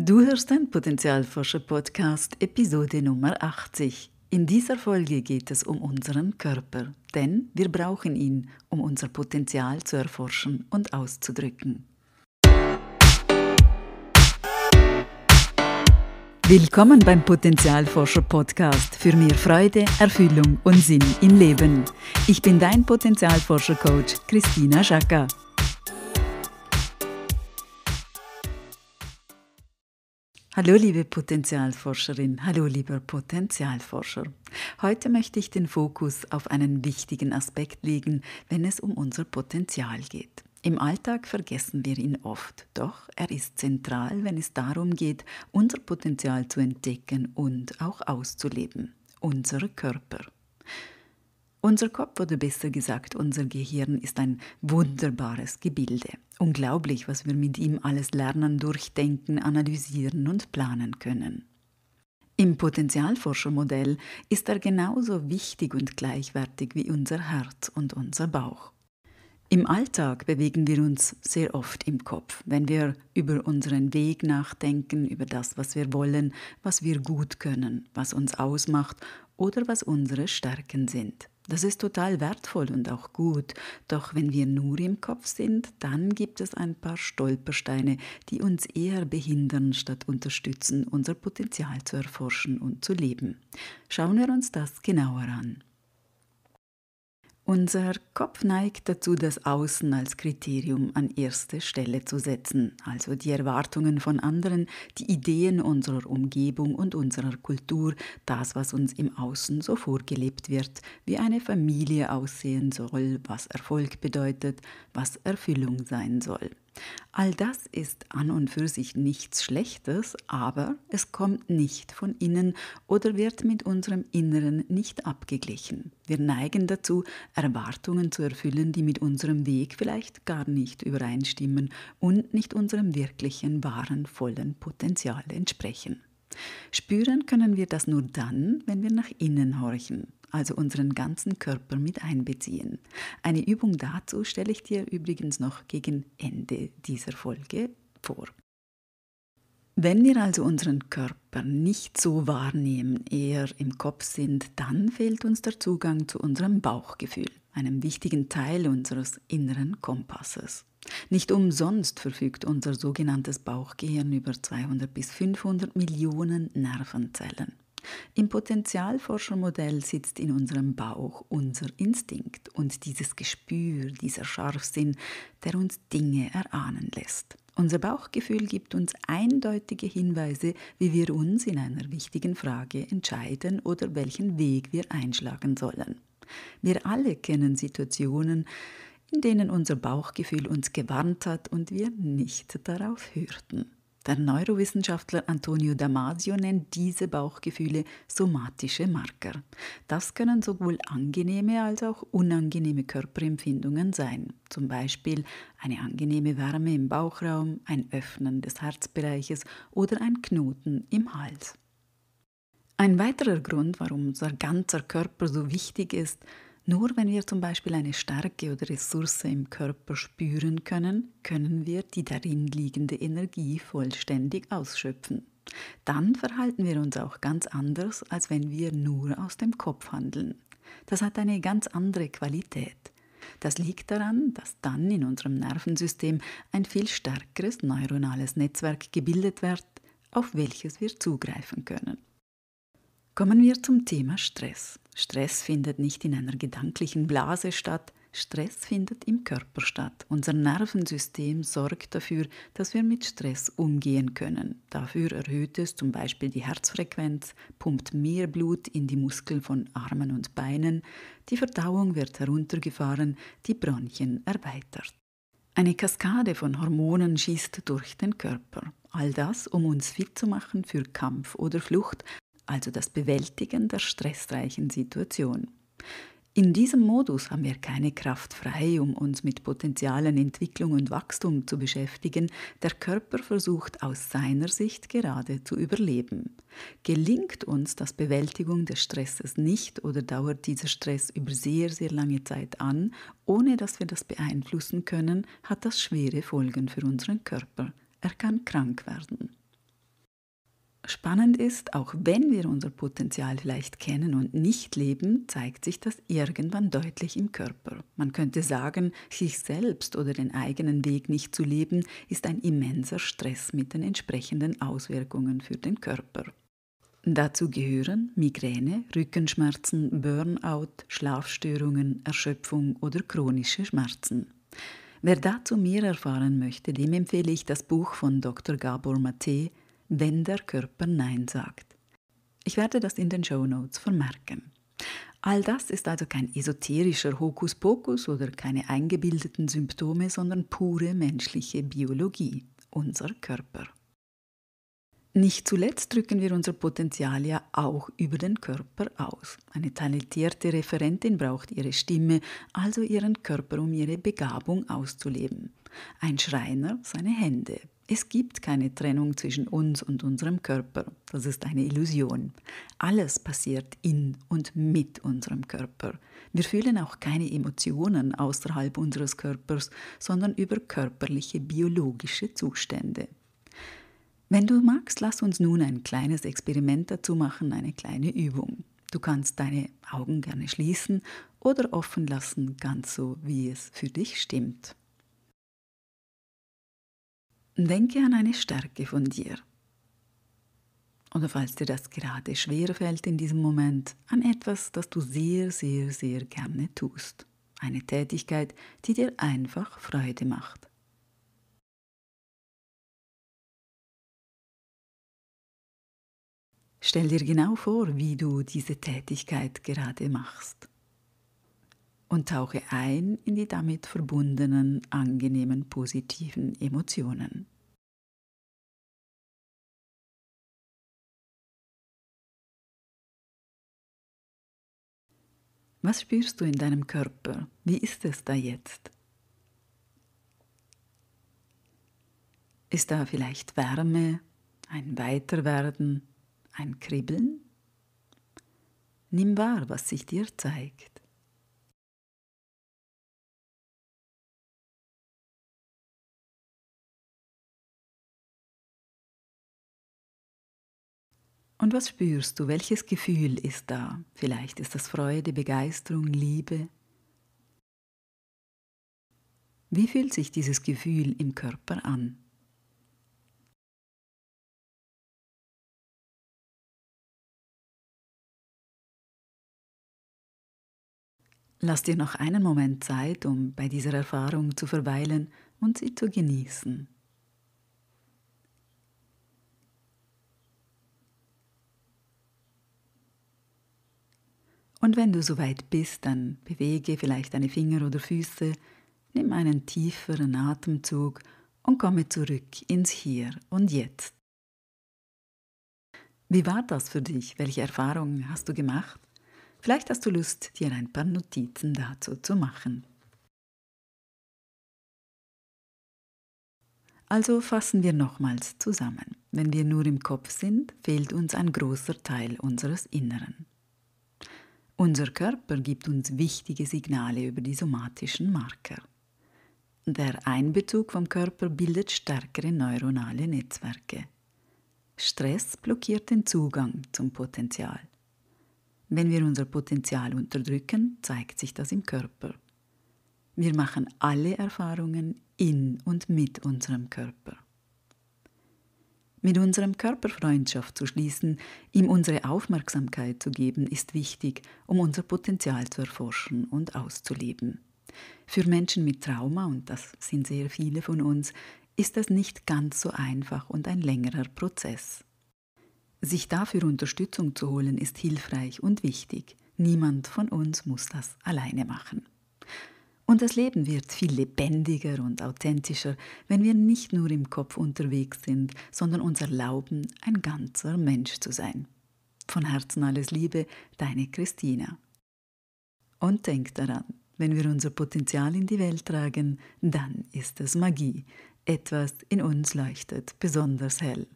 Du hörst den Potenzialforscher-Podcast, Episode Nummer 80. In dieser Folge geht es um unseren Körper, denn wir brauchen ihn, um unser Potenzial zu erforschen und auszudrücken. Willkommen beim Potenzialforscher Podcast für mehr Freude, Erfüllung und Sinn im Leben. Ich bin dein Potenzialforscher Coach Christina Schacker. Hallo liebe Potenzialforscherin, hallo lieber Potenzialforscher. Heute möchte ich den Fokus auf einen wichtigen Aspekt legen, wenn es um unser Potenzial geht. Im Alltag vergessen wir ihn oft, doch er ist zentral, wenn es darum geht, unser Potenzial zu entdecken und auch auszuleben. Unser Körper. Unser Kopf oder besser gesagt unser Gehirn ist ein wunderbares Gebilde. Unglaublich, was wir mit ihm alles lernen, durchdenken, analysieren und planen können. Im Potenzialforschermodell ist er genauso wichtig und gleichwertig wie unser Herz und unser Bauch. Im Alltag bewegen wir uns sehr oft im Kopf, wenn wir über unseren Weg nachdenken, über das, was wir wollen, was wir gut können, was uns ausmacht oder was unsere Stärken sind. Das ist total wertvoll und auch gut. Doch wenn wir nur im Kopf sind, dann gibt es ein paar Stolpersteine, die uns eher behindern, statt unterstützen, unser Potenzial zu erforschen und zu leben. Schauen wir uns das genauer an. Unser Kopf neigt dazu, das Außen als Kriterium an erste Stelle zu setzen, also die Erwartungen von anderen, die Ideen unserer Umgebung und unserer Kultur, das, was uns im Außen so vorgelebt wird, wie eine Familie aussehen soll, was Erfolg bedeutet, was Erfüllung sein soll. All das ist an und für sich nichts Schlechtes, aber es kommt nicht von innen oder wird mit unserem Inneren nicht abgeglichen. Wir neigen dazu, Erwartungen zu erfüllen, die mit unserem Weg vielleicht gar nicht übereinstimmen und nicht unserem wirklichen, wahren, vollen Potenzial entsprechen. Spüren können wir das nur dann, wenn wir nach innen horchen also unseren ganzen Körper mit einbeziehen. Eine Übung dazu stelle ich dir übrigens noch gegen Ende dieser Folge vor. Wenn wir also unseren Körper nicht so wahrnehmen, eher im Kopf sind, dann fehlt uns der Zugang zu unserem Bauchgefühl, einem wichtigen Teil unseres inneren Kompasses. Nicht umsonst verfügt unser sogenanntes Bauchgehirn über 200 bis 500 Millionen Nervenzellen. Im Potenzialforschermodell sitzt in unserem Bauch unser Instinkt und dieses Gespür, dieser Scharfsinn, der uns Dinge erahnen lässt. Unser Bauchgefühl gibt uns eindeutige Hinweise, wie wir uns in einer wichtigen Frage entscheiden oder welchen Weg wir einschlagen sollen. Wir alle kennen Situationen, in denen unser Bauchgefühl uns gewarnt hat und wir nicht darauf hörten. Der Neurowissenschaftler Antonio Damasio nennt diese Bauchgefühle somatische Marker. Das können sowohl angenehme als auch unangenehme Körperempfindungen sein, zum Beispiel eine angenehme Wärme im Bauchraum, ein Öffnen des Herzbereiches oder ein Knoten im Hals. Ein weiterer Grund, warum unser ganzer Körper so wichtig ist, nur wenn wir zum Beispiel eine Stärke oder Ressource im Körper spüren können, können wir die darin liegende Energie vollständig ausschöpfen. Dann verhalten wir uns auch ganz anders, als wenn wir nur aus dem Kopf handeln. Das hat eine ganz andere Qualität. Das liegt daran, dass dann in unserem Nervensystem ein viel stärkeres neuronales Netzwerk gebildet wird, auf welches wir zugreifen können. Kommen wir zum Thema Stress. Stress findet nicht in einer gedanklichen Blase statt, Stress findet im Körper statt. Unser Nervensystem sorgt dafür, dass wir mit Stress umgehen können. Dafür erhöht es zum Beispiel die Herzfrequenz, pumpt mehr Blut in die Muskeln von Armen und Beinen, die Verdauung wird heruntergefahren, die Bronchien erweitert. Eine Kaskade von Hormonen schießt durch den Körper. All das, um uns fit zu machen für Kampf oder Flucht, also das Bewältigen der stressreichen Situation. In diesem Modus haben wir keine Kraft frei, um uns mit Potenzialen Entwicklung und Wachstum zu beschäftigen. Der Körper versucht aus seiner Sicht gerade zu überleben. Gelingt uns das Bewältigung des Stresses nicht oder dauert dieser Stress über sehr, sehr lange Zeit an, ohne dass wir das beeinflussen können, hat das schwere Folgen für unseren Körper. Er kann krank werden. Spannend ist, auch wenn wir unser Potenzial vielleicht kennen und nicht leben, zeigt sich das irgendwann deutlich im Körper. Man könnte sagen, sich selbst oder den eigenen Weg nicht zu leben, ist ein immenser Stress mit den entsprechenden Auswirkungen für den Körper. Dazu gehören Migräne, Rückenschmerzen, Burnout, Schlafstörungen, Erschöpfung oder chronische Schmerzen. Wer dazu mehr erfahren möchte, dem empfehle ich das Buch von Dr. Gabor Mate wenn der Körper Nein sagt. Ich werde das in den Show Notes vermerken. All das ist also kein esoterischer Hokuspokus oder keine eingebildeten Symptome, sondern pure menschliche Biologie, unser Körper. Nicht zuletzt drücken wir unser Potenzial ja auch über den Körper aus. Eine talentierte Referentin braucht ihre Stimme, also ihren Körper, um ihre Begabung auszuleben. Ein Schreiner seine Hände, es gibt keine Trennung zwischen uns und unserem Körper. Das ist eine Illusion. Alles passiert in und mit unserem Körper. Wir fühlen auch keine Emotionen außerhalb unseres Körpers, sondern über körperliche biologische Zustände. Wenn du magst, lass uns nun ein kleines Experiment dazu machen, eine kleine Übung. Du kannst deine Augen gerne schließen oder offen lassen, ganz so, wie es für dich stimmt. Denke an eine Stärke von dir. Oder falls dir das gerade schwer fällt in diesem Moment, an etwas, das du sehr, sehr, sehr gerne tust. Eine Tätigkeit, die dir einfach Freude macht. Stell dir genau vor, wie du diese Tätigkeit gerade machst und tauche ein in die damit verbundenen angenehmen positiven Emotionen. Was spürst du in deinem Körper? Wie ist es da jetzt? Ist da vielleicht Wärme, ein Weiterwerden, ein Kribbeln? Nimm wahr, was sich dir zeigt. Und was spürst du? Welches Gefühl ist da? Vielleicht ist das Freude, Begeisterung, Liebe. Wie fühlt sich dieses Gefühl im Körper an? Lass dir noch einen Moment Zeit, um bei dieser Erfahrung zu verweilen und sie zu genießen. Und wenn du soweit bist, dann bewege vielleicht deine Finger oder Füße, nimm einen tieferen Atemzug und komme zurück ins Hier und Jetzt. Wie war das für dich? Welche Erfahrungen hast du gemacht? Vielleicht hast du Lust, dir ein paar Notizen dazu zu machen. Also fassen wir nochmals zusammen. Wenn wir nur im Kopf sind, fehlt uns ein großer Teil unseres Inneren. Unser Körper gibt uns wichtige Signale über die somatischen Marker. Der Einbezug vom Körper bildet stärkere neuronale Netzwerke. Stress blockiert den Zugang zum Potenzial. Wenn wir unser Potenzial unterdrücken, zeigt sich das im Körper. Wir machen alle Erfahrungen in und mit unserem Körper. Mit unserem Körper Freundschaft zu schließen, ihm unsere Aufmerksamkeit zu geben, ist wichtig, um unser Potenzial zu erforschen und auszuleben. Für Menschen mit Trauma, und das sind sehr viele von uns, ist das nicht ganz so einfach und ein längerer Prozess. Sich dafür Unterstützung zu holen ist hilfreich und wichtig. Niemand von uns muss das alleine machen. Und das Leben wird viel lebendiger und authentischer, wenn wir nicht nur im Kopf unterwegs sind, sondern uns erlauben, ein ganzer Mensch zu sein. Von Herzen alles Liebe, deine Christina. Und denk daran, wenn wir unser Potenzial in die Welt tragen, dann ist es Magie. Etwas in uns leuchtet besonders hell.